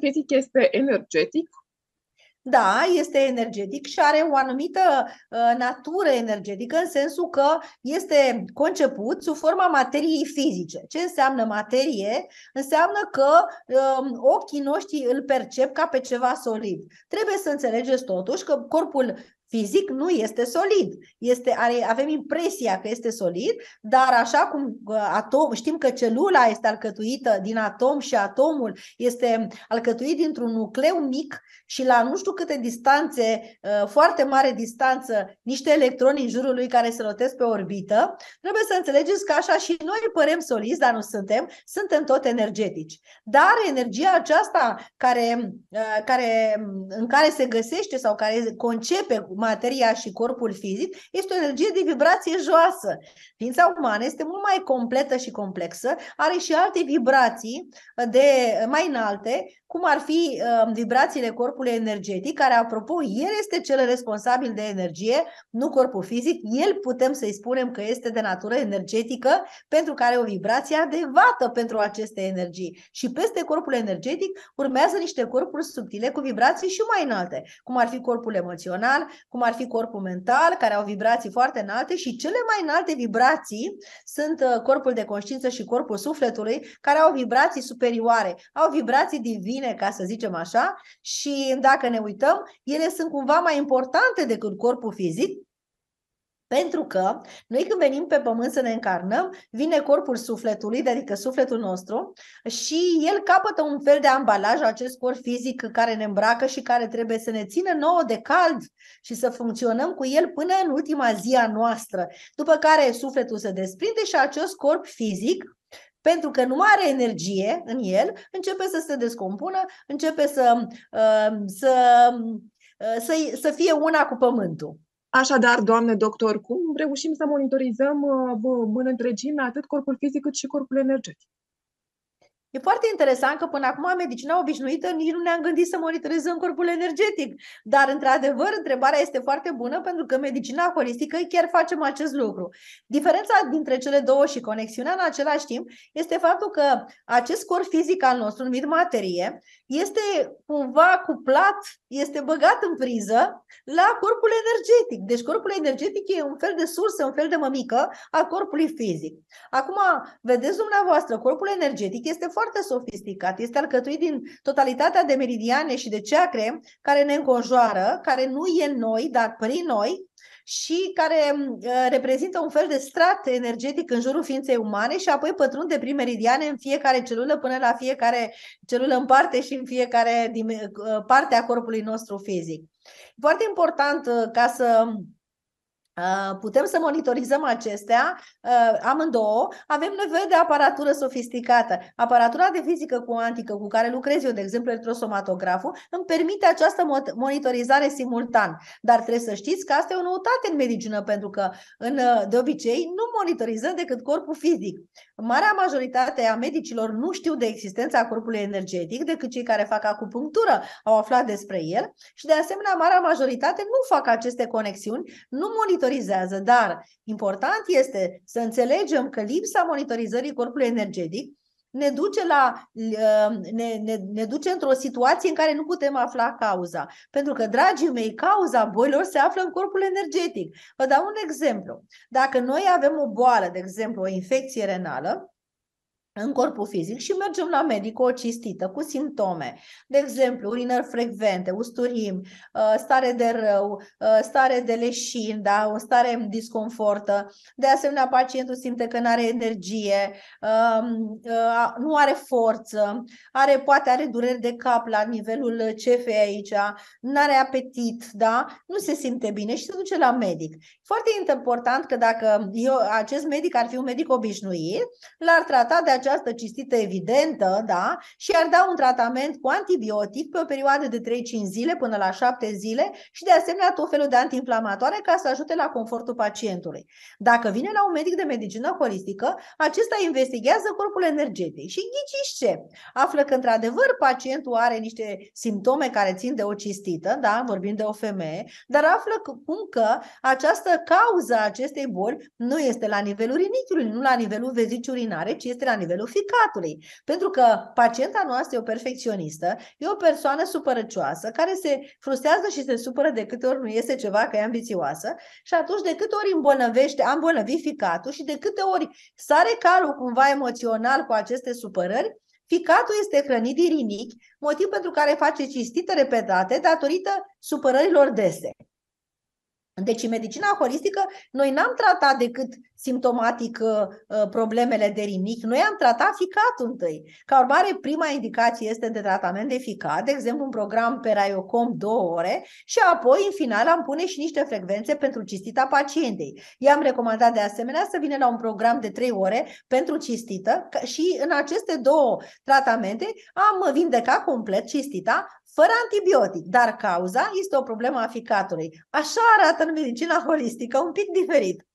energetic este energetic? Da, este energetic și are o anumită uh, natură energetică în sensul că este conceput sub forma materiei fizice. Ce înseamnă materie? Înseamnă că uh, ochii noștri îl percep ca pe ceva solid. Trebuie să înțelegeți totuși că corpul fizic nu este solid. Este, are, avem impresia că este solid, dar așa cum uh, atom, știm că celula este alcătuită din atom și atomul este alcătuit dintr-un nucleu mic și la nu știu câte distanțe, uh, foarte mare distanță, niște electroni în jurul lui care se rotesc pe orbită, trebuie să înțelegeți că așa și noi părem solizi, dar nu suntem, suntem tot energetici. Dar energia aceasta care, uh, care, în care se găsește sau care concepe materia și corpul fizic, este o energie de vibrație joasă. Ființa umană este mult mai completă și complexă, are și alte vibrații uh, de uh, mai înalte cum ar fi uh, vibrațiile corpului energetic, care, apropo, el este cel responsabil de energie, nu corpul fizic. El putem să-i spunem că este de natură energetică, pentru că are o vibrație adevată pentru aceste energii. Și peste corpul energetic urmează niște corpuri subtile cu vibrații și mai înalte, cum ar fi corpul emoțional, cum ar fi corpul mental, care au vibrații foarte înalte și cele mai înalte vibrații sunt uh, corpul de conștiință și corpul sufletului, care au vibrații superioare, au vibrații divine bine, ca să zicem așa, și dacă ne uităm, ele sunt cumva mai importante decât corpul fizic, pentru că noi când venim pe pământ să ne încarnăm, vine corpul sufletului, adică sufletul nostru, și el capătă un fel de ambalaj, acest corp fizic care ne îmbracă și care trebuie să ne țină nouă de cald și să funcționăm cu el până în ultima zi a noastră. După care sufletul se desprinde și acest corp fizic pentru că nu are energie în el, începe să se descompună, începe să, uh, să, uh, să, să fie una cu pământul. Așadar, doamne doctor, cum reușim să monitorizăm uh, în întregime atât corpul fizic cât și corpul energetic? E foarte interesant că până acum medicina obișnuită nici nu ne-am gândit să monitorizăm corpul energetic. Dar, într-adevăr, întrebarea este foarte bună pentru că medicina holistică chiar facem acest lucru. Diferența dintre cele două și conexiunea în același timp este faptul că acest corp fizic al nostru, numit materie, este cumva cuplat, este băgat în priză la corpul energetic. Deci corpul energetic e un fel de sursă, un fel de mămică a corpului fizic. Acum, vedeți dumneavoastră, corpul energetic este foarte sofisticat. Este alcătuit din totalitatea de meridiane și de ceacre care ne înconjoară, care nu e în noi, dar prin noi și care ă, reprezintă un fel de strat energetic în jurul ființei umane și apoi pătrunde prin meridiane în fiecare celulă până la fiecare celulă în parte și în fiecare ă, parte a corpului nostru fizic. Foarte important ă, ca să Uh, putem să monitorizăm acestea uh, amândouă. Avem nevoie de aparatură sofisticată. Aparatura de fizică cuantică cu care lucrez eu, de exemplu electrosomatograful, îmi permite această monitorizare simultan. Dar trebuie să știți că asta e o noutate în medicină, pentru că în, uh, de obicei nu monitorizăm decât corpul fizic. Marea majoritate a medicilor nu știu de existența corpului energetic decât cei care fac acupunctură au aflat despre el și de asemenea marea majoritate nu fac aceste conexiuni, nu monitorizează monitorizează, dar important este să înțelegem că lipsa monitorizării corpului energetic ne duce, la, uh, ne, ne, ne duce într-o situație în care nu putem afla cauza. Pentru că, dragii mei, cauza bolilor se află în corpul energetic. Vă dau un exemplu. Dacă noi avem o boală, de exemplu, o infecție renală, în corpul fizic și mergem la medic o cistită, cu simptome. De exemplu, urinări frecvente, usturim, uh, stare de rău, uh, stare de leșin, da? o stare disconfortă. De asemenea, pacientul simte că nu are energie, um, uh, nu are forță, are, poate are dureri de cap la nivelul CF aici, nu are apetit, da? nu se simte bine și se duce la medic. Foarte important că dacă eu, acest medic ar fi un medic obișnuit, l-ar trata de acea această cistită evidentă da? și ar da un tratament cu antibiotic pe o perioadă de 3-5 zile până la 7 zile și de asemenea tot felul de antiinflamatoare ca să ajute la confortul pacientului. Dacă vine la un medic de medicină holistică, acesta investigează corpul energetic și ghiciți ce? Află că într-adevăr pacientul are niște simptome care țin de o cistită, da? vorbim de o femeie, dar află cum că această cauză a acestei boli nu este la nivelul rinichiului, nu la nivelul vezicii urinare, ci este la nivelul nivelul ficatului. Pentru că pacienta noastră e o perfecționistă, e o persoană supărăcioasă, care se frustrează și se supără de câte ori nu este ceva că e ambițioasă și atunci de câte ori îmbolnăvește, am îmbolnăvit ficatul și de câte ori sare calul cumva emoțional cu aceste supărări, Ficatul este hrănit din rinichi, motiv pentru care face cistite repetate datorită supărărilor dese. Deci, în medicina holistică, noi n-am tratat decât simptomatic uh, uh, problemele de rinichi, noi am tratat ficatul întâi. Ca urmare, prima indicație este de tratament de ficat, de exemplu, un program pe Raiocom două ore și apoi, în final, am pune și niște frecvențe pentru cistita pacientei. I-am recomandat de asemenea să vină la un program de trei ore pentru cistită și în aceste două tratamente am vindecat complet cistita, fără antibiotic, dar cauza este o problemă a ficatului. Așa arată în medicina holistică, un pic diferit.